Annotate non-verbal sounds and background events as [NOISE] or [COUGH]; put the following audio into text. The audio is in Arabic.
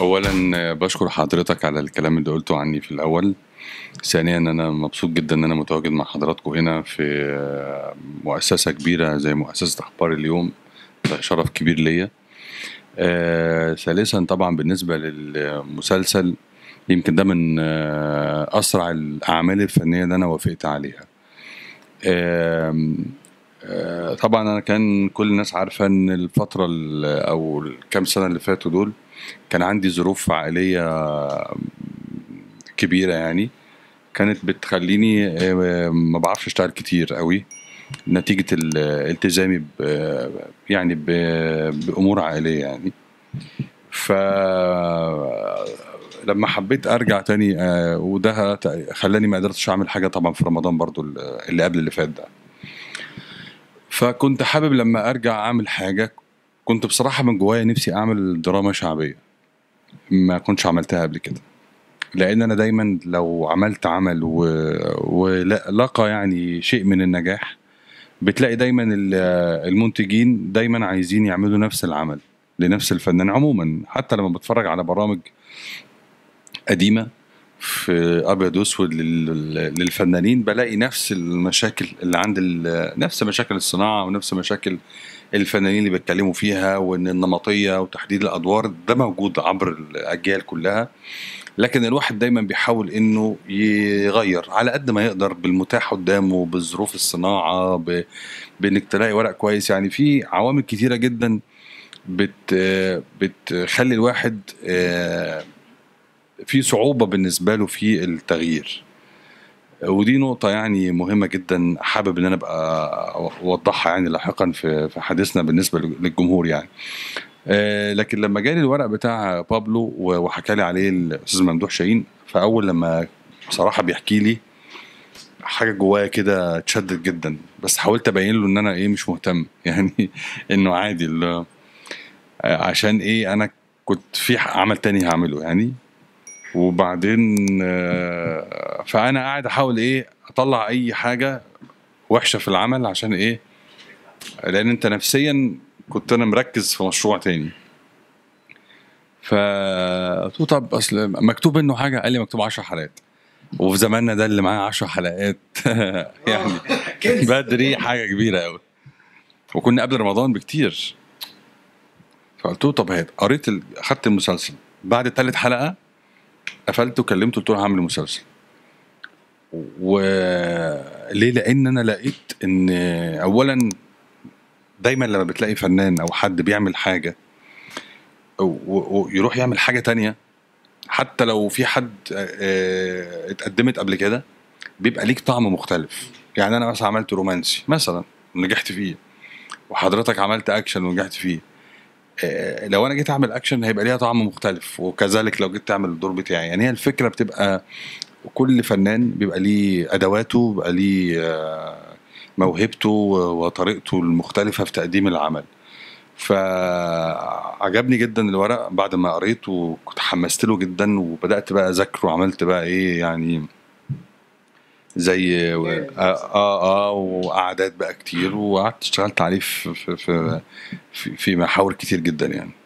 اولا بشكر حضرتك على الكلام اللي قلته عني في الاول ثانيا انا مبسوط جدا ان انا متواجد مع حضراتكم هنا في مؤسسه كبيره زي مؤسسه اخبار اليوم ده شرف كبير ليا آه، ثالثا طبعا بالنسبه للمسلسل يمكن ده من آه، اسرع الاعمال الفنيه اللي انا وافقت عليها طبعا انا كان كل الناس عارفه ان الفتره او الكام سنه اللي فاتوا دول كان عندي ظروف عائليه كبيره يعني كانت بتخليني آه، ما بعرفش اشتغل كتير قوي نتيجه التزامي يعني بامور عائليه يعني ف لما حبيت ارجع تاني آه، وده خلاني ما قدرتش اعمل حاجه طبعا في رمضان برضو اللي قبل اللي فات ده فكنت حابب لما ارجع اعمل حاجه كنت بصراحه من جوايا نفسي اعمل دراما شعبيه ما كنتش عملتها قبل كده لان انا دايما لو عملت عمل و... ولقى يعني شيء من النجاح بتلاقي دايما المنتجين دايما عايزين يعملوا نفس العمل لنفس الفنان عموما حتى لما بتفرج على برامج قديمه في ابيض واسود للفنانين بلاقي نفس المشاكل اللي عند نفس مشاكل الصناعه ونفس مشاكل الفنانين اللي بيتكلموا فيها وان النمطيه وتحديد الادوار ده موجود عبر الاجيال كلها لكن الواحد دايما بيحاول انه يغير على قد ما يقدر بالمتاح قدامه بظروف الصناعه بانك تلاقي ورق كويس يعني في عوامل كثيره جدا بت بتخلي الواحد آه، في صعوبه بالنسبه له في التغيير ودي نقطه يعني مهمه جدا حابب ان انا ابقى اوضحها يعني لاحقا في في حديثنا بالنسبه للجمهور يعني آه، لكن لما جالي الورق بتاع بابلو وحكى لي عليه الاستاذ ممدوح شاهين فاول لما بصراحه بيحكي لي حاجه جوايا كده اتشدت جدا بس حاولت ابين له ان انا ايه مش مهتم [LAUGHS] يعني انه عادي آه، عشان ايه انا كنت في عمل تاني هعمله يعني وبعدين آه، فانا قاعد احاول ايه اطلع اي حاجه وحشه في العمل عشان ايه لان انت نفسيا كنت انا مركز في مشروع تاني ف طب اصل مكتوب انه حاجه قال لي مكتوب 10 حلقات وفي زماننا ده اللي معاه 10 حلقات [LAUGHS] يعني بدري حاجه كبيره قوي وكنا قبل رمضان بكتير فقلت له طب هات قريت اخدت المسلسل بعد ثالث حلقه قفلت وكلمته قلت له هعمل مسلسل وليه لان انا لقيت ان اولا دايما لما بتلاقي فنان او حد بيعمل حاجه ويروح يعمل حاجه تانية حتى لو في حد اتقدمت قبل كده بيبقى ليك طعم مختلف يعني انا مثلا عملت رومانسي مثلا نجحت فيه وحضرتك عملت اكشن ونجحت فيه آه، لو انا جيت اعمل اكشن هيبقى ليها طعم مختلف وكذلك لو جيت تعمل الدور بتاعي يعني هي الفكره بتبقى كل فنان بيبقى ليه ادواته بيبقى ليه آه، موهبته وطريقته المختلفه في تقديم العمل فعجبني جدا الورق بعد ما قريته وتحمست له جدا وبدات بقى اذاكره وعملت بقى ايه يعني زي و... إيه. اه اه, آه وقعدات بقى كتير وقعدت اشتغلت عليه في في في, في محاور كتير جدا يعني